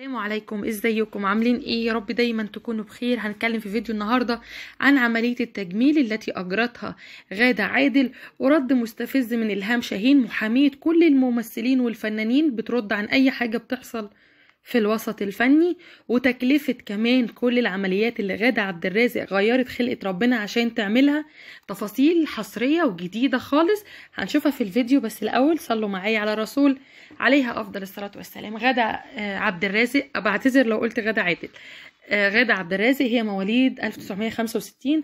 السلام عليكم ازيكم عاملين ايه يا رب دايما تكونوا بخير هنتكلم في فيديو النهارده عن عمليه التجميل التي اجرتها غاده عادل ورد مستفز من الهام شاهين محاميه كل الممثلين والفنانين بترد عن اي حاجه بتحصل في الوسط الفني وتكلفة كمان كل العمليات اللي غادة عبد الرازق غيرت خلقة ربنا عشان تعملها تفاصيل حصرية وجديدة خالص هنشوفها في الفيديو بس الأول صلوا معايا على الرسول عليها أفضل الصلاة والسلام غادة آه، عبد الرازق بعتذر لو قلت غادة عادل آه، غادة عبد الرازق هي مواليد 1965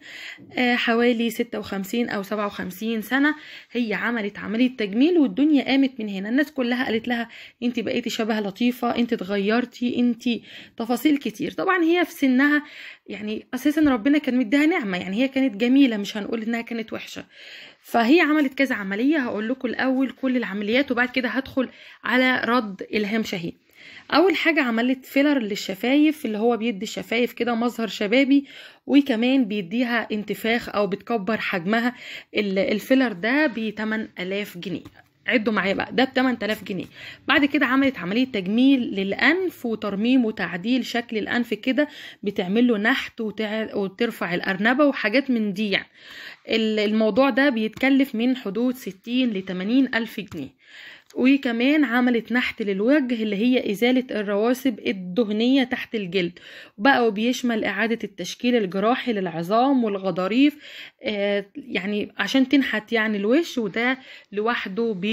آه، حوالي 56 أو 57 سنة هي عملت عملية تجميل والدنيا قامت من هنا الناس كلها قالت لها انت بقيتي شبه لطيفة انت اتغيرتي انت تفاصيل كتير طبعا هي في سنها يعني أساسا ربنا كان مديها نعمة يعني هي كانت جميلة مش هنقول انها كانت وحشة فهي عملت كذا عملية هقول لكم الأول كل العمليات وبعد كده هدخل على رد إلهام شاهين اول حاجه عملت فيلر للشفايف اللي هو بيدي الشفايف كده مظهر شبابي وكمان بيديها انتفاخ او بتكبر حجمها الفيلر ده ب 8000 جنيه عدوا معايا بقى ده ب 8000 جنيه بعد كده عملت عمليه تجميل للانف وترميم وتعديل شكل الانف كده بتعمل له نحت وتع... وترفع الارنبه وحاجات من دي يعني الموضوع ده بيتكلف من حدود 60 ل 80000 الف جنيه وكمان عملت نحت للوجه اللي هي إزالة الرواسب الدهنية تحت الجلد بقى وبيشمل إعادة التشكيل الجراحي للعظام والغضاريف آه، يعني عشان تنحت يعني الوش وده لوحده ب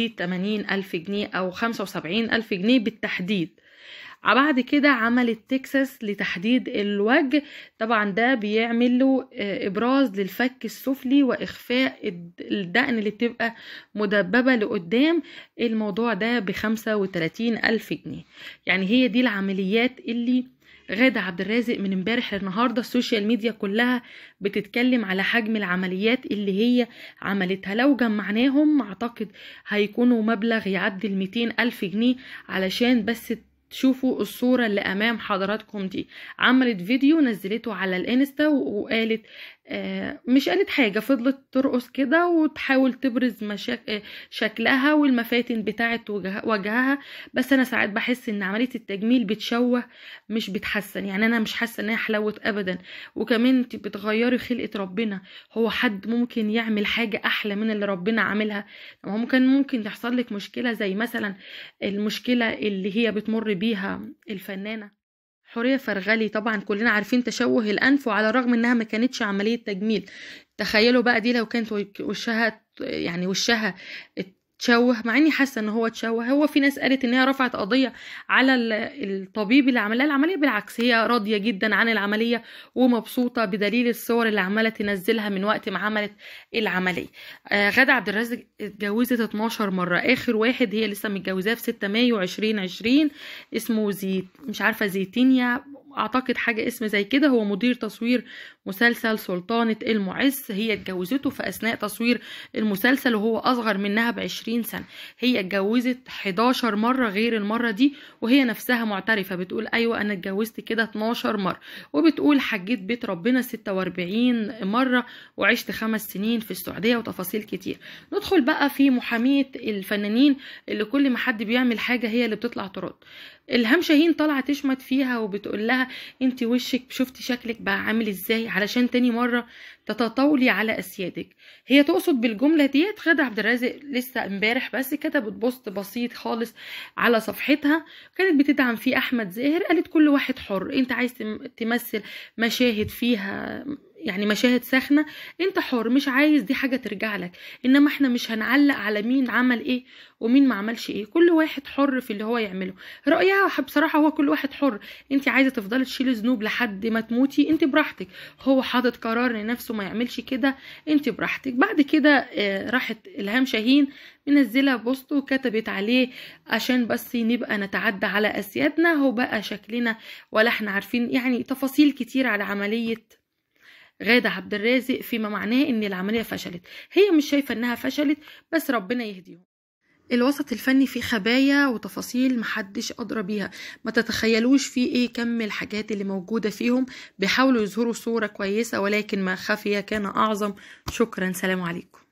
ألف جنيه أو 75 ألف جنيه بالتحديد بعد كده عملت تكساس لتحديد الوجه طبعا ده بيعمل له آه، ابراز للفك السفلي واخفاء الدقن اللي بتبقى مدببه لقدام الموضوع ده ب الف جنيه يعني هي دي العمليات اللي غادة عبد الرازق من امبارح النهاردة السوشيال ميديا كلها بتتكلم على حجم العمليات اللي هي عملتها لو جمعناهم اعتقد هيكونوا مبلغ يعدي ال ألف جنيه علشان بس تشوفوا الصورة اللي امام حضراتكم دي عملت فيديو نزلته على الانستا وقالت آه، مش قالت حاجة فضلت ترقص كده وتحاول تبرز مشاك... آه، شكلها والمفاتن بتاعة وجهها بس انا ساعات بحس ان عملية التجميل بتشوه مش بتحسن يعني انا مش حاسة انها حلوت ابدا وكمان انت بتغيري خلقة ربنا هو حد ممكن يعمل حاجة احلى من اللي ربنا عاملها ممكن ممكن تحصل لك مشكلة زي مثلا المشكلة اللي هي بتمر بيها بيها الفنانة حورية فرغلي طبعا كلنا عارفين تشوه الأنف وعلى الرغم إنها ما كانتش عملية تجميل تخيلوا بقى دي لو كانت وشها يعني وشها تشوه مع اني حاسه ان هو تشوه هو في ناس قالت ان هي رفعت قضيه على الطبيب اللي عملها العمليه بالعكس هي راضيه جدا عن العمليه ومبسوطه بدليل الصور اللي عماله تنزلها من وقت ما عملت العمليه آه غاده عبد الرازق اتجوزت 12 مره اخر واحد هي لسه متجوزاه في 6 مايو 2020 اسمه زيت مش عارفه زيتينيا اعتقد حاجه اسم زي كده هو مدير تصوير مسلسل سلطانه المعز هي اتجوزته في اثناء تصوير المسلسل وهو اصغر منها بعشرين سنه هي اتجوزت 11 مره غير المره دي وهي نفسها معترفه بتقول ايوه انا اتجوزت كده 12 مره وبتقول حجيت بيت ربنا 46 مره وعشت خمس سنين في السعوديه وتفاصيل كتير ندخل بقى في محاميه الفنانين اللي كل ما حد بيعمل حاجه هي اللي بتطلع ترد الهام شاهين طالعه تشمت فيها وبتقول لها انت وشك شفتي شكلك بقى عامل ازاي علشان تاني مره تتطاولي على اسيادك هي تقصد بالجمله ديت غاده عبد الرازق لسه امبارح بس كتبت بوست بسيط خالص على صفحتها كانت بتدعم فيه احمد زاهر قالت كل واحد حر انت عايز تمثل مشاهد فيها يعني مشاهد ساخنة انت حر مش عايز دي حاجة ترجع لك انما احنا مش هنعلق على مين عمل ايه ومين ما عملش ايه كل واحد حر في اللي هو يعمله رأيها بصراحة هو كل واحد حر انت عايزة تفضلي تشيلي ذنوب لحد ما تموتي انت براحتك هو حاطط قرار لنفسه ما يعملش كده انت براحتك بعد كده آه، راحت الهام شاهين منزله بوست وكتبت عليه عشان بس نبقى نتعدى على اسيادنا هو بقى شكلنا ولا احنا عارفين يعني تفاصيل كتير على عمليه غادة عبد الرازق فيما معناه ان العملية فشلت هي مش شايفة انها فشلت بس ربنا يهديهم الوسط الفني فيه خبايا وتفاصيل محدش أدرى بيها ما تتخيلوش فيه ايه كم الحاجات اللي موجودة فيهم بيحاولوا يظهروا صورة كويسة ولكن ما خفي كان أعظم شكرا سلام عليكم